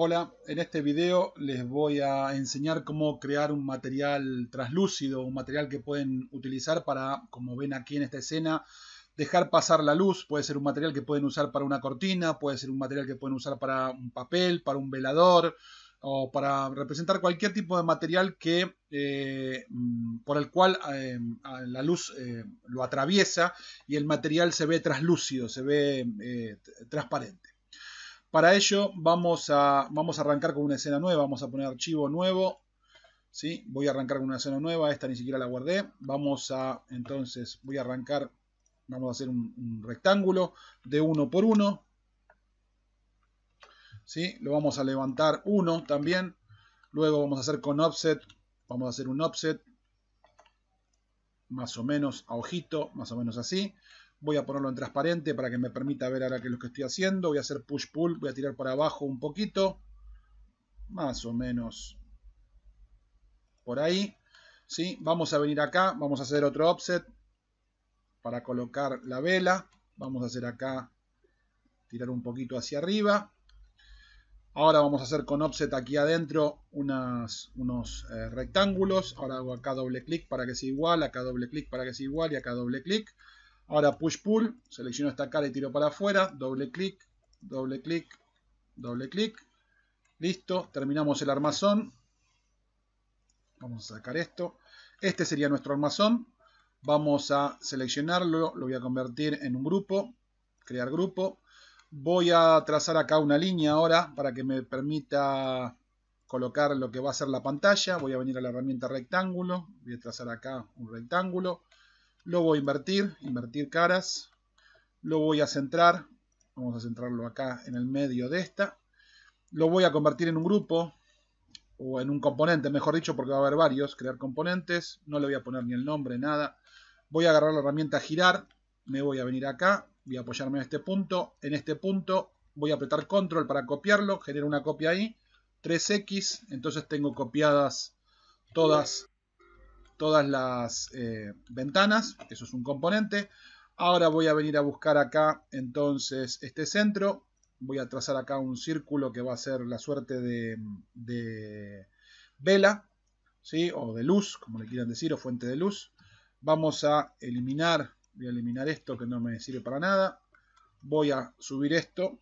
Hola, en este video les voy a enseñar cómo crear un material translúcido, un material que pueden utilizar para, como ven aquí en esta escena, dejar pasar la luz. Puede ser un material que pueden usar para una cortina, puede ser un material que pueden usar para un papel, para un velador o para representar cualquier tipo de material que eh, mm, por el cual eh, la luz eh, lo atraviesa y el material se ve translúcido, se ve transparente. Para ello vamos a, vamos a arrancar con una escena nueva, vamos a poner archivo nuevo, ¿sí? voy a arrancar con una escena nueva, esta ni siquiera la guardé, vamos a, entonces voy a arrancar, vamos a hacer un, rectángulo de uno por uno, ¿sí? lo vamos a levantar uno también, luego vamos a hacer con offset, vamos a hacer un offset, más o menos a ojito, más o menos así, voy a ponerlo en transparente para que me permita ver ahora qué es lo que estoy haciendo, voy a hacer push-pull, voy a tirar para abajo un poquito, más o menos por ahí, ¿sí? Vamos a venir acá, vamos a hacer otro offset para colocar la vela, vamos a hacer acá, tirar un poquito hacia arriba, Ahora vamos a hacer con offset aquí adentro unos eh, rectángulos. Ahora hago acá doble clic para que sea igual, acá doble clic para que sea igual y acá doble clic. Ahora push pull, selecciono esta cara y tiro para afuera, doble clic, doble clic, doble clic. Listo, terminamos el armazón. Vamos a sacar esto. Este sería nuestro armazón. Vamos a seleccionarlo, lo voy a convertir en un grupo, crear grupo. Voy a trazar acá una línea ahora para que me permita colocar lo que va a ser la pantalla. Voy a venir a la herramienta rectángulo, voy a trazar acá un rectángulo. Lo voy a invertir, invertir caras. Lo voy a centrar. Vamos a centrarlo acá en el medio de esta. Lo voy a convertir en un grupo o en un componente, mejor dicho, porque va a haber varios, crear componentes, no le voy a poner ni el nombre, nada. Voy a agarrar la herramienta girar, me voy a venir acá, voy a apoyarme en este punto, en este punto voy a apretar control para copiarlo, genera una copia ahí, 3x, entonces tengo copiadas todas todas las eh, ventanas, eso es un componente. Ahora voy a venir a buscar acá entonces este centro, voy a trazar acá un círculo que va a ser la suerte de, de vela, ¿sí? o de luz, como le quieran decir, o fuente de luz. Vamos a eliminar, voy a eliminar esto que no me sirve para nada. Voy a subir esto,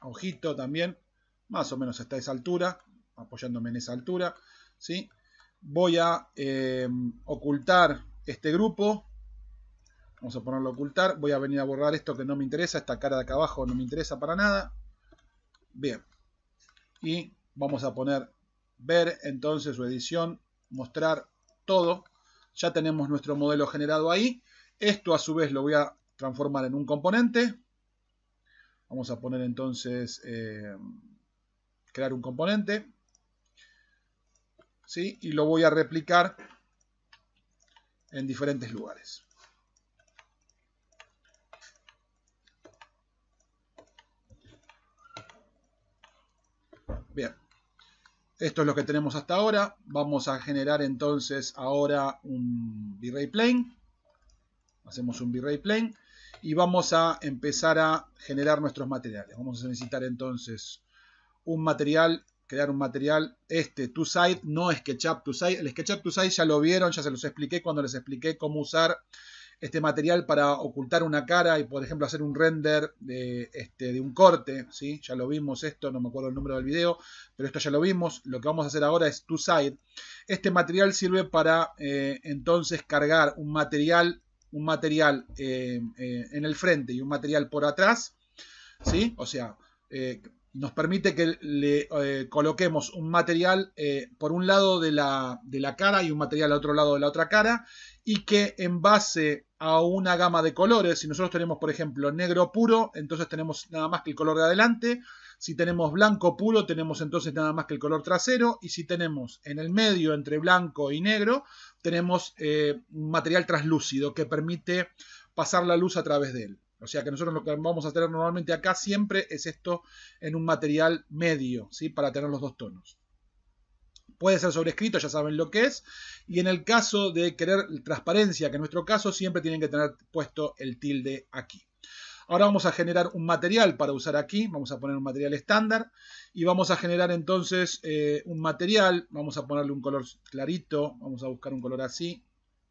ojito también, más o menos hasta esa altura, apoyándome en esa altura. ¿sí? voy a eh, ocultar este grupo. Vamos a ponerlo ocultar. Voy a venir a borrar esto que no me interesa. Esta cara de acá abajo no me interesa para nada. Bien. Y vamos a poner ver entonces su edición, mostrar todo. Ya tenemos nuestro modelo generado ahí. Esto a su vez lo voy a transformar en un componente. Vamos a poner entonces eh, crear un componente. ¿sí? y lo voy a replicar en diferentes lugares. Bien, esto es lo que tenemos hasta ahora. Vamos a generar entonces ahora un V-Ray Plane. Hacemos un V-Ray Plane y vamos a empezar a generar nuestros materiales. Vamos a necesitar entonces un material crear un material. Este to site no SketchUp to site. El SketchUp to side ya lo vieron, ya se los expliqué cuando les expliqué cómo usar este material para ocultar una cara y, por ejemplo, hacer un render de, este, de un corte. ¿sí? Ya lo vimos esto, no me acuerdo el número del video, pero esto ya lo vimos. Lo que vamos a hacer ahora es to side. Este material sirve para eh, entonces cargar un material, un material eh, eh, en el frente y un material por atrás. ¿sí? O sea, nos permite que le eh, coloquemos un material eh, por un lado de la, cara y un material al otro lado de la otra cara y que en base a una gama de colores, si nosotros tenemos por ejemplo negro puro, entonces tenemos nada más que el color de adelante, si tenemos blanco puro, tenemos entonces nada más que el color trasero y si tenemos en el medio entre blanco y negro, tenemos eh, un material translúcido que permite pasar la luz a través de él. O sea que nosotros lo que vamos a tener normalmente acá siempre es esto en un material medio, ¿sí? para tener los dos tonos. Puede ser sobrescrito, ya saben lo que es. Y en el caso de querer transparencia, que en nuestro caso siempre tienen que tener puesto el tilde aquí. Ahora vamos a generar un material para usar aquí. Vamos a poner un material estándar. Y vamos a generar entonces eh, un material. Vamos a ponerle un color clarito. Vamos a buscar un color así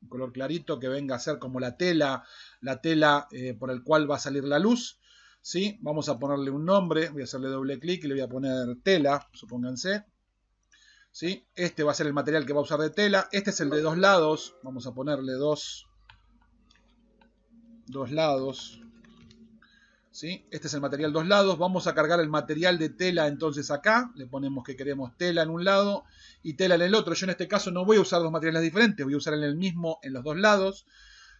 color clarito que venga a ser como la tela, la tela eh, por el cual va a salir la luz. ¿sí? Vamos a ponerle un nombre, voy a hacerle doble clic y le voy a poner tela, supónganse. ¿sí? Este va a ser el material que va a usar de tela. Este es el de dos lados, vamos a ponerle dos, dos lados. Este es el material dos lados, vamos a cargar el material de tela entonces acá, le ponemos que queremos tela en un lado y tela en el otro. Yo en este caso no voy a usar dos materiales diferentes, voy a usar el mismo en los dos lados,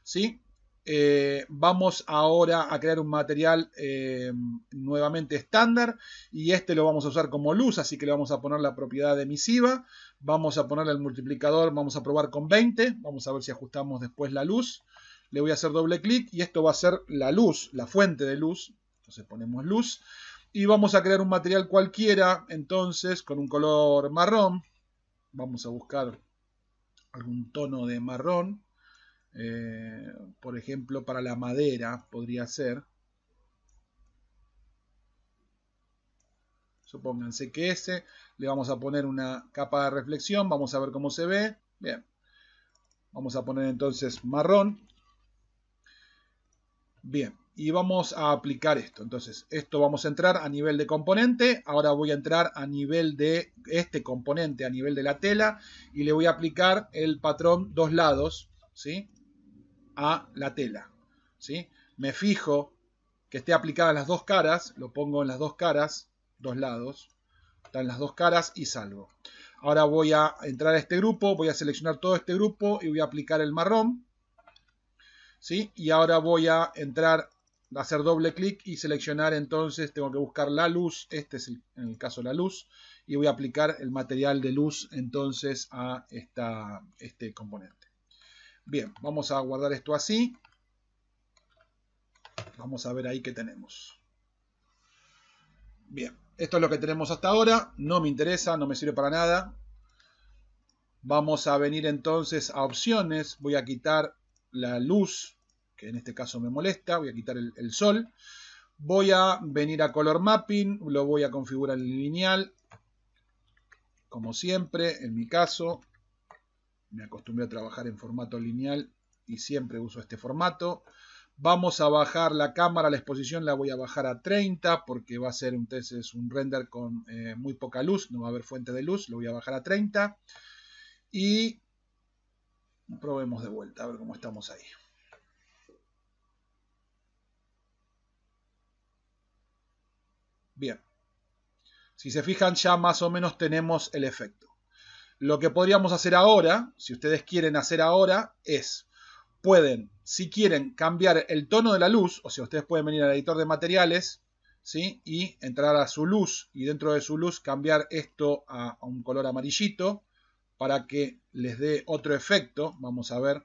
¿sí? Eh, vamos ahora a crear un material eh, nuevamente estándar y este lo vamos a usar como luz, así que le vamos a poner la propiedad emisiva, vamos a ponerle el multiplicador, vamos a probar con 20, vamos a ver si ajustamos después la luz, le voy a hacer doble clic y esto va a ser la luz, la fuente de luz. Entonces ponemos luz y vamos a crear un material cualquiera, entonces con un color marrón. Vamos a buscar algún tono de marrón. Eh, por ejemplo, para la madera podría ser. Supónganse que ese. Le vamos a poner una capa de reflexión. Vamos a ver cómo se ve. Bien. Vamos a poner entonces marrón. Bien, y vamos a aplicar esto. Entonces, esto vamos a entrar a nivel de componente. Ahora voy a entrar a nivel de este componente, a nivel de la tela. Y le voy a aplicar el patrón dos lados, ¿sí? A la tela, ¿sí? Me fijo que esté aplicada las dos caras. Lo pongo en las dos caras, dos lados. Están las dos caras y salvo. Ahora voy a entrar a este grupo, voy a seleccionar todo este grupo y voy a aplicar el marrón. ¿sí? Y ahora voy a entrar, hacer doble clic y seleccionar entonces, tengo que buscar la luz, este es en el caso la luz, y voy a aplicar el material de luz entonces a esta, este componente. Bien, vamos a guardar esto así. Vamos a ver ahí qué tenemos. Bien, esto es lo que tenemos hasta ahora. No me interesa, no me sirve para nada. Vamos a venir entonces a opciones. Voy a quitar la luz, que en este caso me molesta, voy a quitar el, sol. Voy a venir a color mapping, lo voy a configurar en lineal, como siempre, en mi caso. Me acostumbré a trabajar en formato lineal y siempre uso este formato. Vamos a bajar la cámara, la exposición la voy a bajar a 30 porque va a ser un render con eh, muy poca luz, no va a haber fuente de luz, lo voy a bajar a 30. Y Probemos de vuelta, a ver cómo estamos ahí. Bien. Si se fijan, ya más o menos tenemos el efecto. Lo que podríamos hacer ahora, si ustedes quieren hacer ahora, es, pueden, si quieren, cambiar el tono de la luz, o sea, ustedes pueden venir al editor de materiales, ¿sí? Y entrar a su luz, y dentro de su luz cambiar esto a, a un color amarillito, para que les dé otro efecto. Vamos a ver.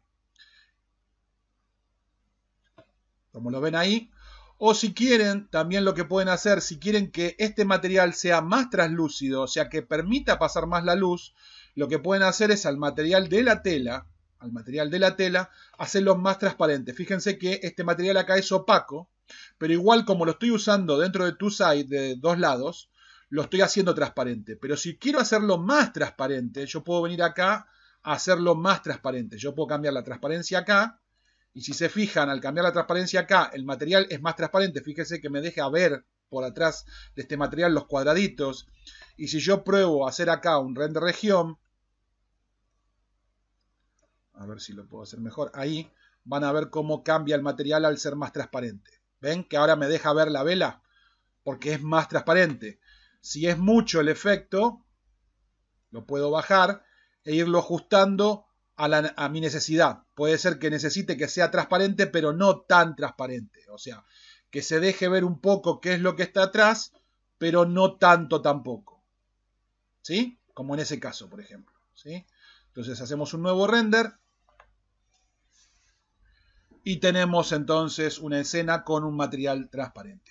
Como lo ven ahí. O si quieren, también lo que pueden hacer, si quieren que este material sea más translúcido, o sea, que permita pasar más la luz, lo que pueden hacer es al material de la tela, al material de la tela, hacerlo más transparente. Fíjense que este material acá es opaco, pero igual como lo estoy usando dentro de tu de dos lados, lo estoy haciendo transparente. Pero si quiero hacerlo más transparente, yo puedo venir acá a hacerlo más transparente. Yo puedo cambiar la transparencia acá. Y si se fijan, al cambiar la transparencia acá, el material es más transparente. Fíjese que me deja ver por atrás de este material los cuadraditos. Y si yo pruebo hacer acá un render región, a ver si lo puedo hacer mejor, ahí van a ver cómo cambia el material al ser más transparente. ¿Ven que ahora me deja ver la vela? Porque es más transparente. Si es mucho el efecto, lo puedo bajar e irlo ajustando a, mi necesidad. Puede ser que necesite que sea transparente, pero no tan transparente. O sea, que se deje ver un poco qué es lo que está atrás, pero no tanto tampoco. ¿Sí? Como en ese caso, por ejemplo. ¿Sí? Entonces hacemos un nuevo render. Y tenemos entonces una escena con un material transparente.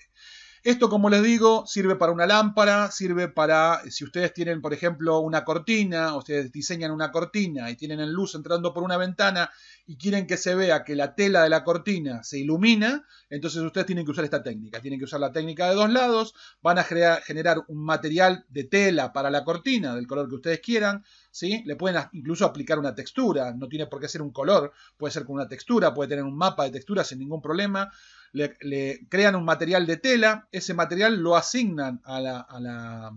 Esto, como les digo, sirve para una lámpara, sirve para, eh, si ustedes tienen, por ejemplo, una cortina, ustedes diseñan una cortina y tienen luz entrando por una ventana y quieren que se vea que la tela de la cortina se ilumina, entonces ustedes tienen que usar esta técnica. Tienen que usar la técnica de dos lados, van a generar un material de tela para la cortina, del color que ustedes quieran, ¿sí? Le pueden incluso aplicar una textura, no tiene por qué ser un color, puede ser con una textura, puede tener un mapa de textura sin ningún problema le, crean un material de tela, ese material lo asignan a, la, a, la,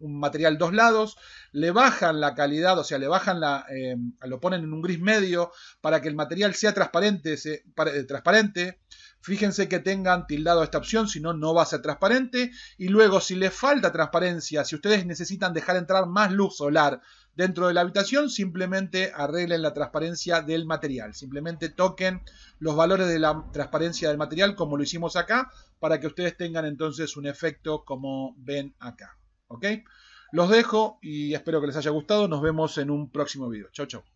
un material dos lados, le bajan la calidad, o sea, le bajan la, em, lo ponen en un gris medio para que el material sea transparente, eh, transparente Fíjense que tengan tildado esta opción, si no, no va a ser transparente. Y luego, si les falta transparencia, si ustedes necesitan dejar entrar más luz solar dentro de la habitación, simplemente arreglen la transparencia del material. Simplemente toquen los valores de la transparencia del material, como lo hicimos acá, para que ustedes tengan entonces un efecto como ven acá. ¿Ok? Los dejo y espero que les haya gustado. Nos vemos en un próximo video. Chau, chau.